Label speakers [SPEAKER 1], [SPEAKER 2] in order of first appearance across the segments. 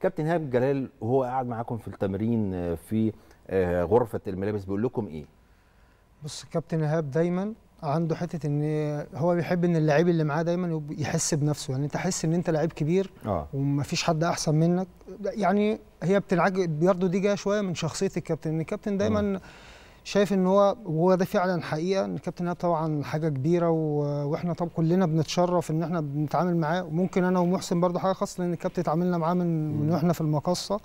[SPEAKER 1] كابتن هاب جلال وهو قاعد معاكم في التمرين آه، في آه، غرفه الملابس بيقول لكم ايه
[SPEAKER 2] بص كابتن ايهاب دايما عنده حته ان هو بيحب ان اللعيب اللي معاه دايما يحس بنفسه يعني انت حس ان انت لعيب كبير آه. ومفيش حد احسن منك يعني هي بتلعج برضه دي جايه شويه من شخصيه الكابتن ان الكابتن دايما آه. شايف ان هو وهو ده فعلا حقيقه ان كابتن ايهاب طبعا حاجه كبيره واحنا طب كلنا بنتشرف ان احنا بنتعامل معاه وممكن انا ومحسن برضو حاجه خاصه لان الكابتن اتعاملنا معاه من من واحنا في المقصه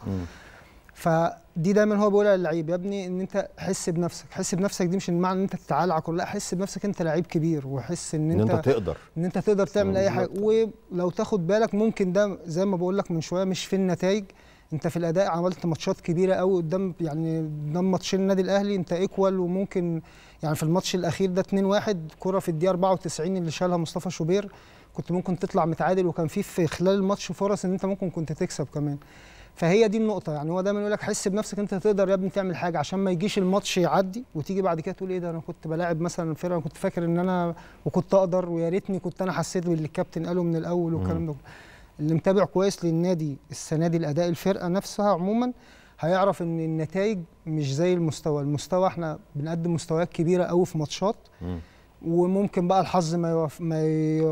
[SPEAKER 2] فدي دايما هو بيقولها للعيب يا ابني ان انت حس بنفسك حس بنفسك دي مش المعنى ان انت تتعالى على ولا حس بنفسك انت لعيب كبير وحس ان انت ان انت تقدر ان انت تقدر تعمل اي حاجه ولو تاخد بالك ممكن ده زي ما بقول لك من شويه مش في النتائج انت في الاداء عملت ماتشات كبيره قوي قدام يعني قدام ماتشين النادي الاهلي انت ايكوال وممكن يعني في الماتش الاخير ده 2-1 كره في الدقيقه 94 اللي شالها مصطفى شوبير كنت ممكن تطلع متعادل وكان في في خلال الماتش فرص ان انت ممكن كنت تكسب كمان فهي دي النقطه يعني هو دايما يقول لك حس بنفسك انت تقدر يا ابني تعمل حاجه عشان ما يجيش الماتش يعدي وتيجي بعد كده تقول ايه ده انا كنت بلاعب مثلا فرقه كنت فاكر ان انا وكنت اقدر ويا ريتني كنت انا حسيت باللي الكابتن قاله من الاول والكلام ده اللي متابع كويس للنادي السنه دي الاداء الفرقه نفسها عموما هيعرف ان النتائج مش زي المستوى المستوى احنا بنقدم مستويات كبيره قوي في ماتشات وممكن بقى الحظ ما يوقف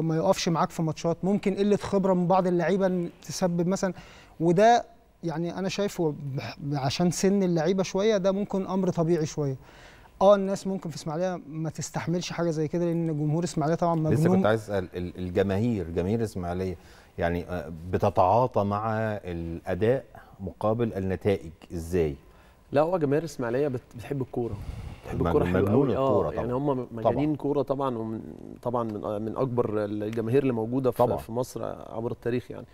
[SPEAKER 2] ما يقفش معاك في ماتشات ممكن قله خبره من بعض اللعيبه تسبب مثلا وده يعني انا شايفه عشان سن اللعيبه شويه ده ممكن امر طبيعي شويه اه الناس ممكن في اسماعيليه ما تستحملش حاجه زي كده لان جمهور اسماعيليه طبعا مجنون لسه كنت عايز
[SPEAKER 1] اسال الجماهير جماهير اسماعيليه يعني آه، بتتعاطى مع الاداء مقابل النتائج ازاي لا هو جماهير الاسماعيليه بتحب الكوره
[SPEAKER 2] بتحب الكوره حلوه قوي اه يعني هم مجانين
[SPEAKER 3] كوره طبعا ومن طبعا آه، من, اكبر الجماهير اللي موجوده في, طبعًا. في مصر عبر التاريخ يعني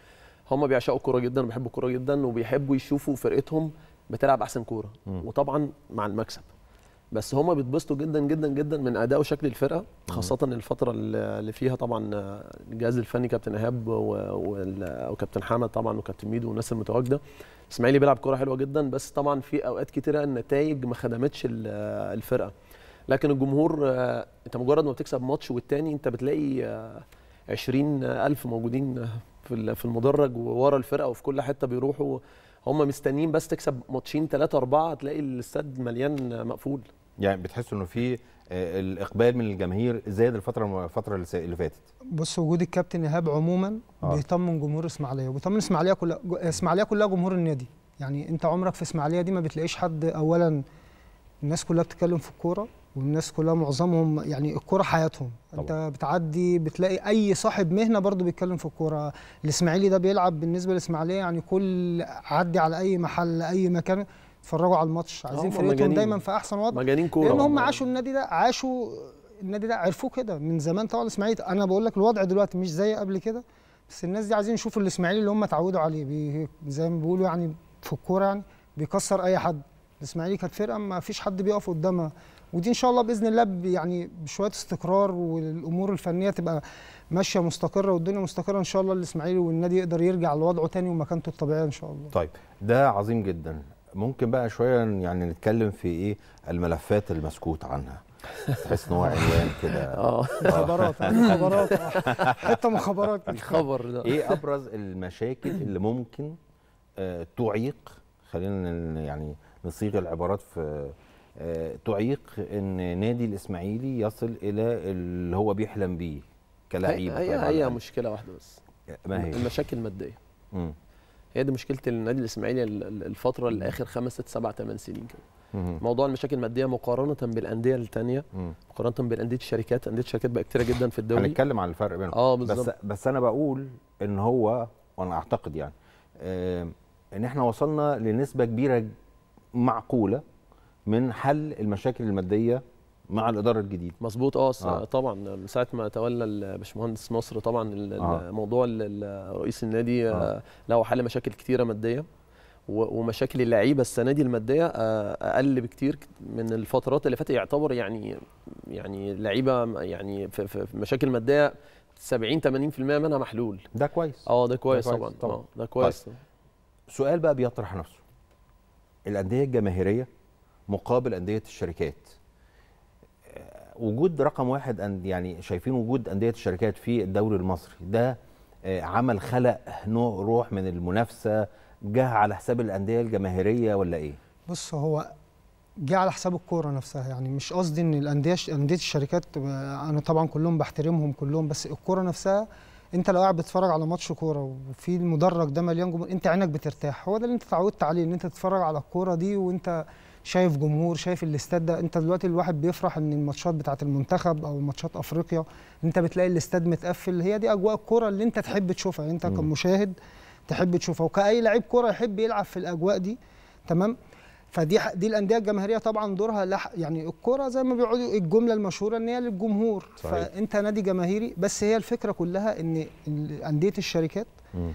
[SPEAKER 3] هم بيعشقوا الكوره جدا وبيحبوا الكوره جدا وبيحبوا يشوفوا فرقتهم بتلعب احسن كوره وطبعا مع المكسب بس هما بيتبسطوا جدا جدا جدا من اداء وشكل الفرقه خاصه الفتره اللي فيها طبعا الجهاز الفني كابتن ايهاب وكابتن حمد طبعا وكابتن ميدو والناس المتواجده اسماعيلي بيلعب كوره حلوه جدا بس طبعا في اوقات كتيره النتائج ما خدمتش الفرقه لكن الجمهور انت مجرد ما بتكسب ماتش والتاني انت بتلاقي 20000 موجودين في المدرج وورا الفرقه وفي كل حته بيروحوا هم مستنيين بس تكسب ماتشين ثلاثة أربعة تلاقي الاستاد مليان مقفول
[SPEAKER 1] يعني بتحس انه في آه، الاقبال من الجماهير زاد الفتره الفتره اللي فاتت
[SPEAKER 2] بص وجود الكابتن ايهاب عموما آه. بيطمن جمهور اسماعيليه وبيطمن اسماعيليه كلها اسماعيليه كلها جمهور النادي يعني انت عمرك في اسماعيليه دي ما بتلاقيش حد اولا الناس كلها بتتكلم في الكوره والناس كلها معظمهم يعني الكوره حياتهم طبعا. انت بتعدي بتلاقي اي صاحب مهنه برضو بيتكلم في الكوره الاسماعيلي ده بيلعب بالنسبه للاسماعيليه يعني كل عدي على اي محل اي مكان اتفرجوا على الماتش آه، عايزين فريقهم دايما في احسن وضع
[SPEAKER 3] مجانين كوره لان هم
[SPEAKER 2] عاشوا النادي ده عاشوا النادي ده عرفوه كده من زمان طبعا الاسماعيلي انا بقول لك الوضع دلوقتي مش زي قبل كده بس الناس دي عايزين يشوفوا الاسماعيلي اللي هم اتعودوا عليه بي زي ما بيقولوا يعني في الكوره يعني بيكسر اي حد الاسماعيلي كانت فرقه ما فيش حد بيقف قدامها ودي ان شاء الله باذن الله يعني بشويه استقرار والامور الفنيه تبقى ماشيه مستقره والدنيا مستقره ان شاء الله الاسماعيلي والنادي يقدر يرجع لوضعه تاني ومكانته الطبيعيه ان شاء الله.
[SPEAKER 1] طيب ده عظيم جدا ممكن بقى شويه يعني نتكلم في ايه الملفات المسكوت عنها تحس ان هو عنوان كده اه مخابرات مخابرات حته مخابرات الخبر ده ايه ابرز المشاكل اللي ممكن آه، تعيق خلينا يعني نصيغ العبارات في آه، تعيق ان نادي الاسماعيلي يصل الى اللي هو بيحلم بيه كلاعب هي
[SPEAKER 3] هي, هي مشكله واحده بس ما هي المشاكل الماديه هي دي مشكله النادي الاسماعيلي الفتره الاخر خمسة خمس ست سبع ثمان سنين كده موضوع المشاكل الماديه مقارنه بالانديه الثانيه مقارنه بالانديه الشركات انديه الشركات بقى كتيره جدا في الدوري هنتكلم عن الفرق
[SPEAKER 1] بينهم اه بالظبط بس بس انا بقول ان هو وانا اعتقد يعني ان احنا وصلنا لنسبه كبيره معقوله من حل المشاكل الماديه مع الاداره الجديده مظبوط آه،, اه طبعا من ساعه ما تولى الباشمهندس
[SPEAKER 3] مصر طبعا آه. الموضوع رئيس النادي آه. آه. له حل مشاكل كتيره ماديه ومشاكل اللعيبه السنه دي الماديه اقل بكتير من الفترات اللي فاتت يعتبر يعني يعني لعيبه يعني في مشاكل ماديه 70 80% منها محلول ده كويس اه ده كويس طبعا طبعا ده كويس طيب.
[SPEAKER 1] سؤال بقى بيطرح نفسه الانديه الجماهيريه مقابل انديه الشركات وجود رقم واحد أن يعني شايفين وجود انديه الشركات في الدوري المصري ده آه، عمل خلق نوع روح من المنافسه جه على حساب الانديه الجماهيريه ولا ايه؟
[SPEAKER 2] بص هو جه على حساب الكوره نفسها يعني مش قصدي ان الانديه انديه الشركات آه، انا طبعا كلهم بحترمهم كلهم بس الكوره نفسها انت لو قاعد بتتفرج على ماتش كوره وفي المدرج ده مليان جمهور انت عينك بترتاح هو ده اللي انت اتعودت عليه ان انت تتفرج على الكوره دي وانت شايف جمهور شايف الاستاد ده انت دلوقتي الواحد بيفرح ان الماتشات بتاعه المنتخب او ماتشات افريقيا انت بتلاقي الاستاد متقفل هي دي اجواء الكوره اللي انت تحب تشوفها يعني انت كمشاهد تحب تشوفها وكاي لعيب كوره يحب يلعب في الاجواء دي تمام فدي دي الانديه الجماهيريه طبعا دورها لح يعني الكوره زي ما بيقعدوا الجمله المشهوره ان هي للجمهور صحيح. فانت نادي جماهيري بس هي الفكره كلها ان انديه الشركات مم.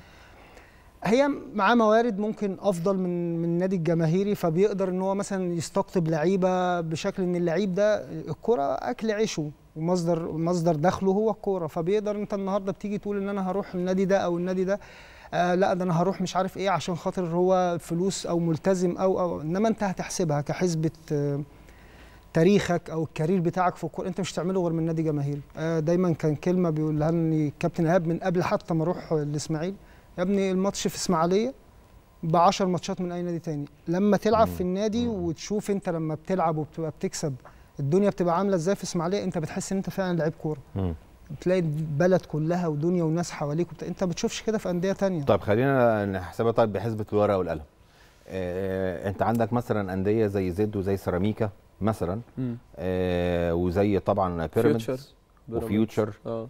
[SPEAKER 2] هي معاه موارد ممكن افضل من من النادي الجماهيري فبيقدر ان هو مثلا يستقطب لعيبه بشكل ان اللعيب ده الكوره اكل عيشه ومصدر مصدر دخله هو الكوره فبيقدر انت النهارده بتيجي تقول ان انا هروح النادي ده او النادي ده آه لا ده انا هروح مش عارف ايه عشان خاطر هو فلوس او ملتزم او او انما انت هتحسبها كحسبه آه، تاريخك او الكارير بتاعك في الكوره انت مش هتعمله غير من نادي جماهيري آه دايما كان كلمه بيقولها لي كابتن ايهاب من قبل حتى ما اروح الاسماعيلي يا ابني الماتش في اسماعيليه ب 10 ماتشات من اي نادي تاني لما تلعب في النادي وتشوف انت لما بتلعب وبتبقى بتكسب الدنيا بتبقى عامله ازاي في اسماعيليه انت بتحس ان انت فعلا لعيب كوره بتلاقي بلد كلها ودنيا وناس حواليك وبت... انت ما بتشوفش كده في انديه تانية
[SPEAKER 1] طيب خلينا نحسبها طيب بحسبه الورقه والقلم آه, آه، انت عندك مثلا انديه زي زد وزي سيراميكا مثلا آه وزي طبعا بيراميدز وفيوتشر آه.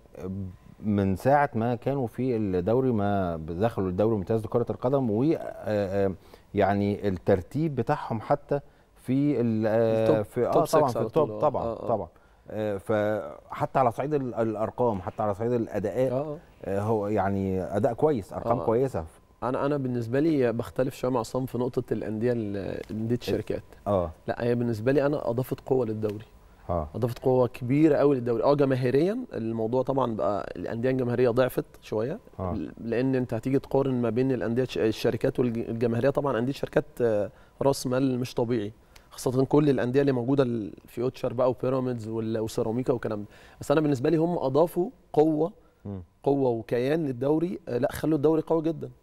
[SPEAKER 1] من ساعه ما كانوا في الدوري ما دخلوا الدوري الممتاز لكره القدم و آه، آه، يعني الترتيب بتاعهم حتى في ال آه، في اه طبعا في التوب طبعا طبعا فحتى على صعيد الارقام حتى على صعيد الاداءات هو يعني اداء كويس ارقام كويسه انا انا بالنسبه لي
[SPEAKER 3] بختلف شويه مع عصام في نقطه الانديه انديه الشركات اه لا هي بالنسبه لي انا اضافت قوه للدوري اه اضافت قوه كبيره قوي للدوري اه جماهيريا الموضوع طبعا بقى الانديه الجماهيريه ضعفت شويه آه. لان انت هتيجي تقارن ما بين الانديه الشركات والجماهيريه طبعا انديه شركات آه، راس مال مش طبيعي خاصه كل الانديه اللي موجوده الفيوتشر بقى وبيراميدز وسيراميكا والكلام ده بس انا بالنسبه لي هم اضافوا قوه قوه وكيان للدوري آه، لا خلوا الدوري قوي جدا